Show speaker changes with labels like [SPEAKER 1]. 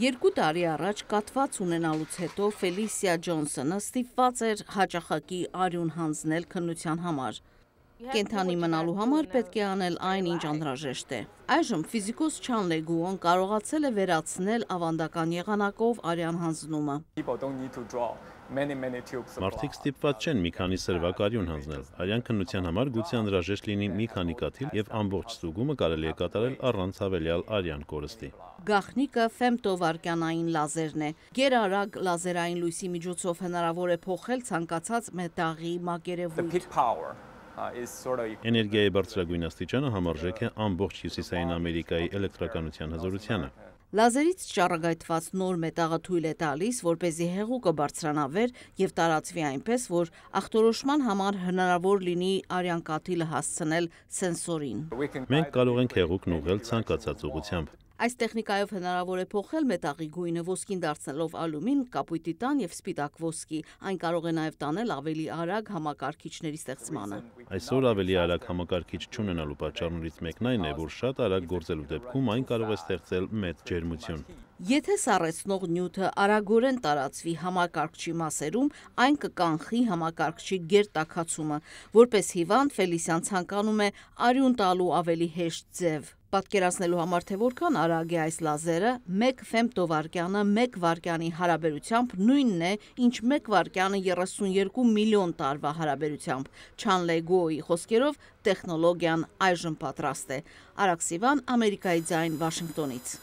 [SPEAKER 1] Երկու տարի առաջ կատված ունենալուց հետո Ֆելիսիա Ջոնսոնը ստիպված էր հաճախակի արյուն հանձնել քննության համար։ Կենթանի մնալու համար պետք է անել այն, ինչ անհրաժեշտ է։ Այժմ ֆիզիկոս Չան Լեգուոն կարողացել է վերացնել ավանդական եղանակով արյան հանձնումը։ Մարդիկ
[SPEAKER 2] ստիպված չեն մի քանի սրվակարյուն հանձնել։ Արյան քննության համար գուցե անհրաժեշտ լինի մի քանի կաթիլ եւ ամբողջ ստուգումը կարելի է կատարել առանց հավելյալ արյան կորստի։
[SPEAKER 1] Գախնիկը ֆեմտովարկանային լազերն է։ Գերարագ լազերային լույսի միջոցով հնարավոր է փոխել ցանկացած մետաղի մակերևույթ։ Էներգիայի
[SPEAKER 2] բարձրագույն աստիճանը համարժեք է ամբողջ Հյուսիսային Ամերիկայի էլեկտրականության հզորությանը։
[SPEAKER 1] Լազերից ճառագայթված նոր մետաղը թույլ է տալիս, որպեսզի հեղուկը բարձրանավեր եւ տարածվի այնպես, որ ախտորոշման համար հնարավոր լինի արյան կաթիլը հասցնել սենսորին։ Մենք
[SPEAKER 2] կարող ենք հեղուկն ուղղել ցանկացած ուղությամբ։
[SPEAKER 1] Այս տեխնիկայով հնարավոր է փոխել մետաղի գույնը ոսկին դարձնելով ալումին, կապույտի տան եւ սպիտակ ոսկի։ Այն կարող է նաեւ տանել ավելի արագ համակարգիչների ստեղծմանը։
[SPEAKER 2] Այսօր ավելի արագ համակարգիչ չունենալու պատճառներից մեկն այն է, որ շատ արագ գործելու դեպքում այն կարող է ստեղծել մեծ ջերմություն։
[SPEAKER 1] Եթե սառեցնող նյութը արագորեն տարածվի համակարգչի մասերում, այն կկանխի համակարգչի գերտակացումը, որպես հիվանդ Ֆելիսյան ցանկանում է արյուն տալու ավելի հեշտ ձև։ Պատկերացնելու համար թե որքան արագ է այս լազերը, 1 ֆեմտովարկյանը 1 վարկյանի հարաբերությամբ նույնն է, ինչ 1 վարկյանը 32 միլիոն տարվա հարաբերությամբ։ Չանլեգոյի խոսքերով տեխնոլոգիան այժմ պատրաստ է։ Արաքսիվան Ամերիկայի ձայն Վաշինգտոնից։